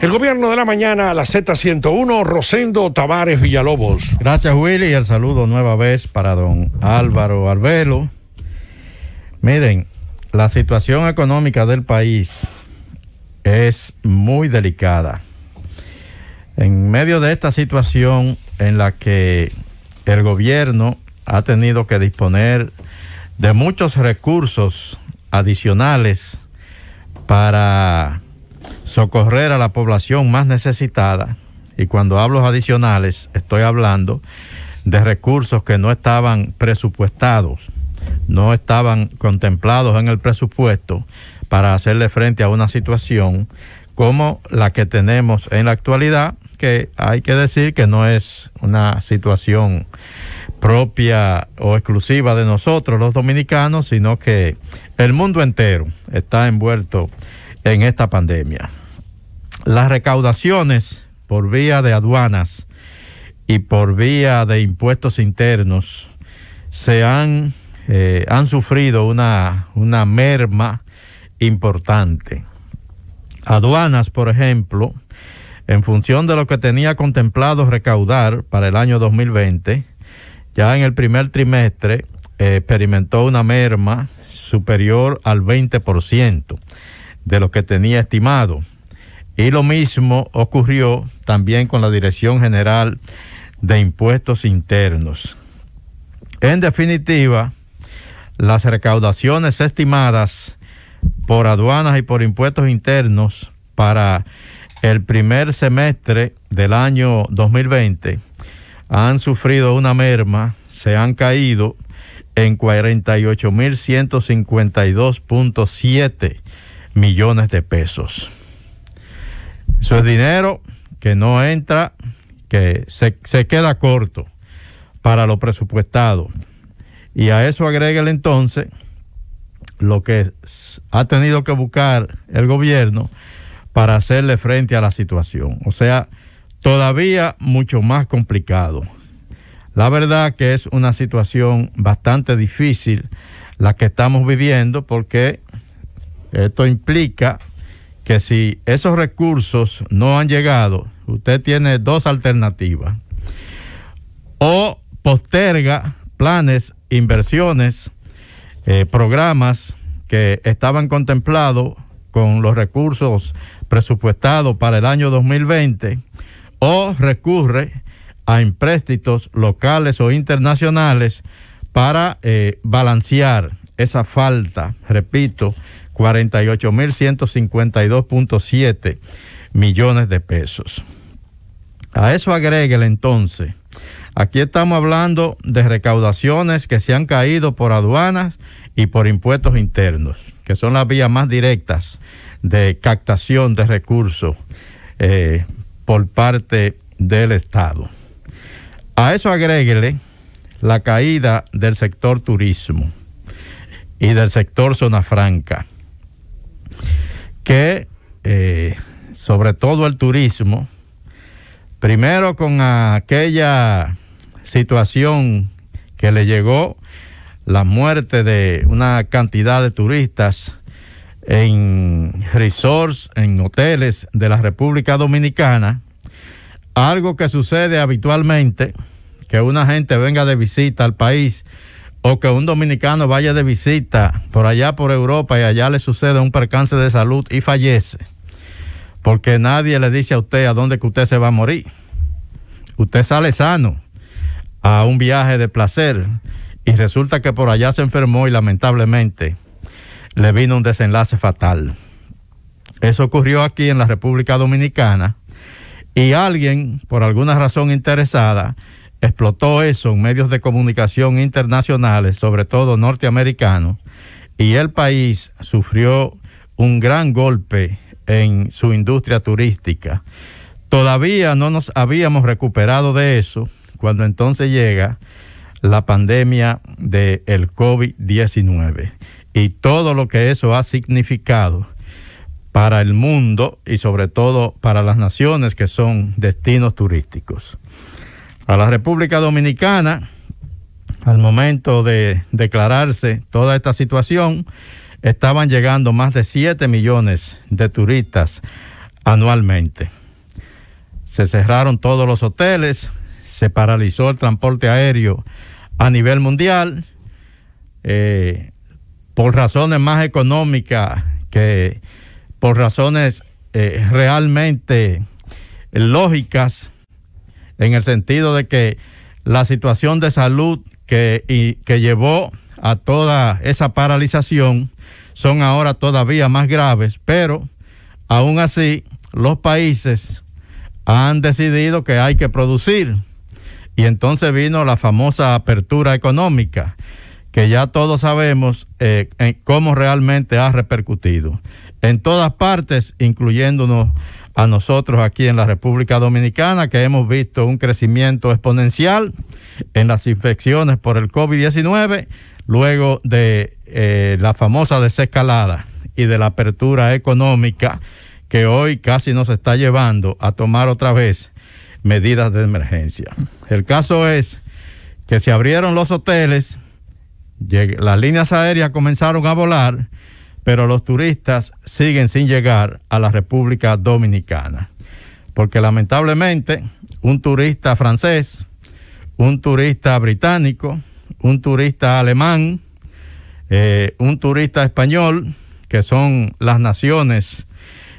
El gobierno de la mañana a la Z101, Rosendo Tavares Villalobos. Gracias, Willy, y el saludo nueva vez para don Álvaro Arbelo. Miren, la situación económica del país es muy delicada. En medio de esta situación en la que el gobierno ha tenido que disponer de muchos recursos adicionales para socorrer a la población más necesitada. Y cuando hablo adicionales, estoy hablando de recursos que no estaban presupuestados, no estaban contemplados en el presupuesto para hacerle frente a una situación como la que tenemos en la actualidad, que hay que decir que no es una situación propia o exclusiva de nosotros los dominicanos, sino que el mundo entero está envuelto en esta pandemia. Las recaudaciones por vía de aduanas y por vía de impuestos internos se han, eh, han sufrido una, una merma importante. Aduanas, por ejemplo, en función de lo que tenía contemplado recaudar para el año 2020, ya en el primer trimestre eh, experimentó una merma superior al 20% de lo que tenía estimado. Y lo mismo ocurrió también con la Dirección General de Impuestos Internos. En definitiva, las recaudaciones estimadas por aduanas y por impuestos internos para el primer semestre del año 2020 han sufrido una merma, se han caído en 48.152.7 millones de pesos. Eso es dinero que no entra, que se, queda corto para lo presupuestado. Y a eso el entonces lo que ha tenido que buscar el gobierno para hacerle frente a la situación. O sea, todavía mucho más complicado. La verdad que es una situación bastante difícil la que estamos viviendo porque esto implica que si esos recursos no han llegado, usted tiene dos alternativas. O posterga planes, inversiones, eh, programas que estaban contemplados con los recursos presupuestados para el año 2020 o recurre a empréstitos locales o internacionales para eh, balancear esa falta, repito, 48.152.7 millones de pesos. A eso agréguele entonces. Aquí estamos hablando de recaudaciones que se han caído por aduanas y por impuestos internos, que son las vías más directas de captación de recursos eh, por parte del Estado. A eso agréguele la caída del sector turismo y del sector zona franca que eh, sobre todo el turismo, primero con aquella situación que le llegó, la muerte de una cantidad de turistas en resorts, en hoteles de la República Dominicana, algo que sucede habitualmente, que una gente venga de visita al país o que un dominicano vaya de visita por allá por Europa y allá le sucede un percance de salud y fallece, porque nadie le dice a usted a dónde que usted se va a morir. Usted sale sano a un viaje de placer y resulta que por allá se enfermó y lamentablemente le vino un desenlace fatal. Eso ocurrió aquí en la República Dominicana y alguien, por alguna razón interesada, explotó eso en medios de comunicación internacionales, sobre todo norteamericanos, y el país sufrió un gran golpe en su industria turística. Todavía no nos habíamos recuperado de eso cuando entonces llega la pandemia del de COVID-19 y todo lo que eso ha significado para el mundo y sobre todo para las naciones que son destinos turísticos a la República Dominicana al momento de declararse toda esta situación, estaban llegando más de 7 millones de turistas anualmente. Se cerraron todos los hoteles, se paralizó el transporte aéreo a nivel mundial. Eh, por razones más económicas que por razones eh, realmente lógicas, en el sentido de que la situación de salud que, llevó a toda esa paralización son ahora todavía más graves, pero aún así los países han decidido que hay que producir. Y entonces vino la famosa apertura económica, que ya todos sabemos eh, cómo realmente ha repercutido. En todas partes, incluyéndonos a nosotros aquí en la República Dominicana, que hemos visto un crecimiento exponencial en las infecciones por el COVID-19 luego de eh, la famosa desescalada y de la apertura económica que hoy casi nos está llevando a tomar otra vez medidas de emergencia. El caso es que se abrieron los hoteles, las líneas aéreas comenzaron a volar, pero los turistas siguen sin llegar a la República Dominicana. Porque lamentablemente un turista francés, un turista británico, un turista alemán, eh, un turista español, que son las naciones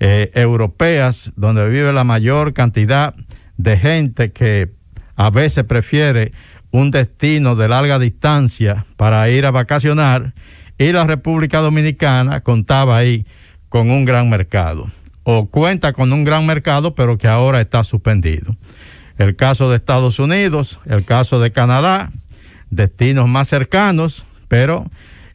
eh, europeas donde vive la mayor cantidad de gente que a veces prefiere un destino de larga distancia para ir a vacacionar y la República Dominicana contaba ahí con un gran mercado o cuenta con un gran mercado pero que ahora está suspendido. El caso de Estados Unidos, el caso de Canadá, destinos más cercanos, pero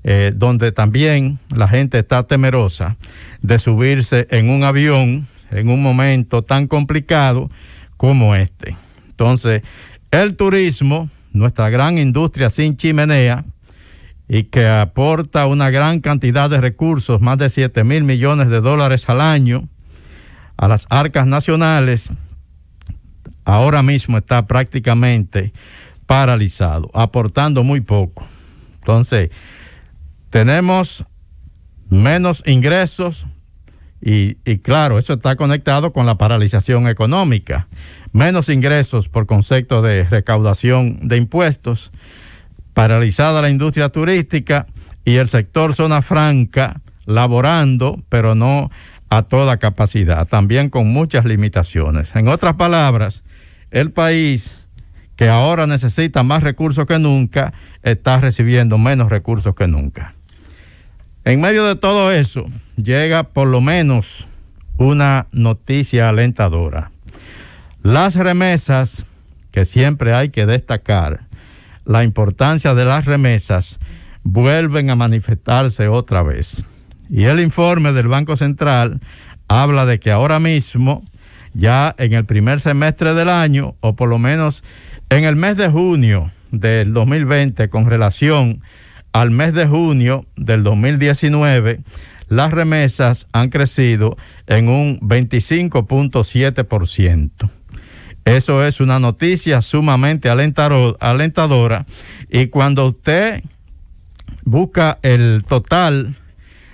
eh, donde también la gente está temerosa de subirse en un avión en un momento tan complicado como este. Entonces, el turismo, nuestra gran industria sin chimenea, y que aporta una gran cantidad de recursos, más de 7 mil millones de dólares al año, a las arcas nacionales, ahora mismo está prácticamente paralizado, aportando muy poco. Entonces, tenemos menos ingresos y, claro, eso está conectado con la paralización económica. Menos ingresos por concepto de recaudación de impuestos, paralizada la industria turística y el sector zona franca laborando, pero no a toda capacidad, también con muchas limitaciones. En otras palabras, el país que ahora necesita más recursos que nunca, está recibiendo menos recursos que nunca. En medio de todo eso, llega por lo menos una noticia alentadora. Las remesas, que siempre hay que destacar, la importancia de las remesas vuelven a manifestarse otra vez. Y el informe del Banco Central habla de que ahora mismo, ya en el primer semestre del año, o por lo menos en el mes de junio del 2020 con relación al mes de junio del 2019, las remesas han crecido en un 25.7%. Eso es una noticia sumamente alentadora. Y cuando usted busca el total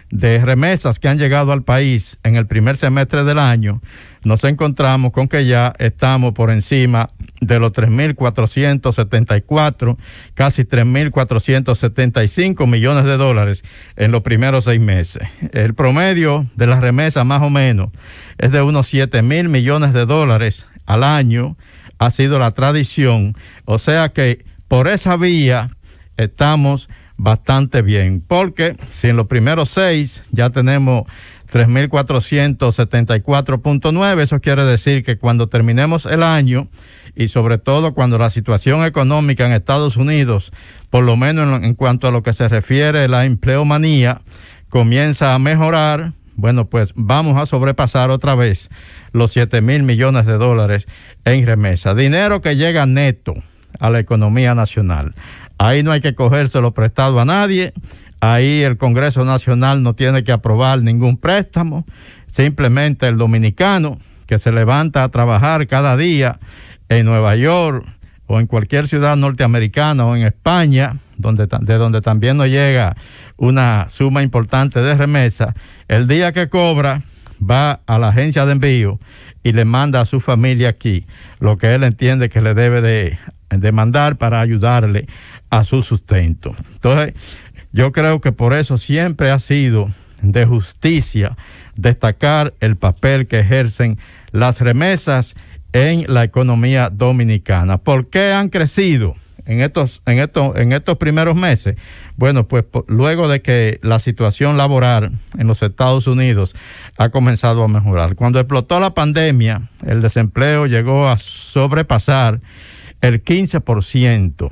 de remesas que han llegado al país en el primer semestre del año, nos encontramos con que ya estamos por encima de los 3.474, casi 3.475 millones de dólares en los primeros seis meses. El promedio de las remesas más o menos es de unos 7.000 millones de dólares al año, ha sido la tradición. O sea que por esa vía estamos bastante bien, porque si en los primeros seis ya tenemos 3.474.9, eso quiere decir que cuando terminemos el año y sobre todo cuando la situación económica en Estados Unidos, por lo menos en, cuanto a lo que se refiere a la empleomanía, comienza a mejorar, bueno, pues vamos a sobrepasar otra vez los 7 mil millones de dólares en remesa. Dinero que llega neto a la economía nacional. Ahí no hay que cogérselo prestado a nadie. Ahí el Congreso Nacional no tiene que aprobar ningún préstamo. Simplemente el dominicano que se levanta a trabajar cada día en Nueva York, o en cualquier ciudad norteamericana o en España, donde, de donde también nos llega una suma importante de remesas... el día que cobra va a la agencia de envío y le manda a su familia aquí lo que él entiende que le debe de, de mandar para ayudarle a su sustento. Entonces, yo creo que por eso siempre ha sido de justicia destacar el papel que ejercen las remesas en la economía dominicana. ¿Por qué han crecido? en estos, en estos, en estos primeros meses? Bueno, pues luego de que la situación laboral en los Estados Unidos ha comenzado a mejorar. Cuando explotó la pandemia, el desempleo llegó a sobrepasar el 15%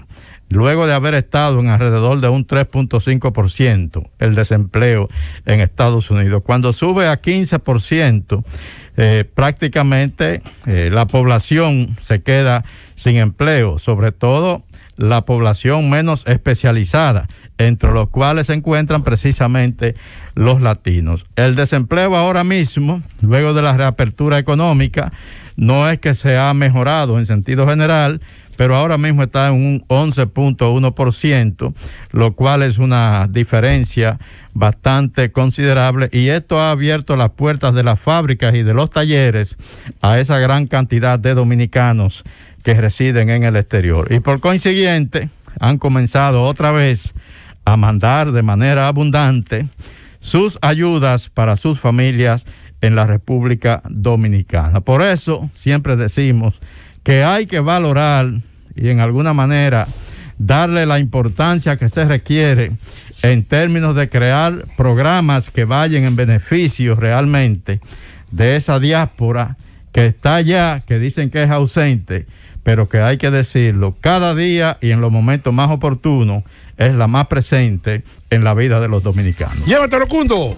luego de haber estado en alrededor de un 3.5% el desempleo en Estados Unidos. Cuando sube a 15%, eh, prácticamente eh, la población se queda sin empleo, sobre todo la población menos especializada, entre los cuales se encuentran precisamente los latinos. El desempleo ahora mismo, luego de la reapertura económica, no es que se ha mejorado en sentido general, pero ahora mismo está en un 11.1%, lo cual es una diferencia bastante considerable y esto ha abierto las puertas de las fábricas y de los talleres a esa gran cantidad de dominicanos que residen en el exterior. Y por consiguiente, han comenzado otra vez a mandar de manera abundante sus ayudas para sus familias en la República Dominicana. Por eso siempre decimos que hay que valorar y en alguna manera darle la importancia que se requiere en términos de crear programas que vayan en beneficio realmente de esa diáspora que está allá, que dicen que es ausente, pero que hay que decirlo, cada día y en los momentos más oportunos es la más presente en la vida de los dominicanos. Llévatelo, Cundo.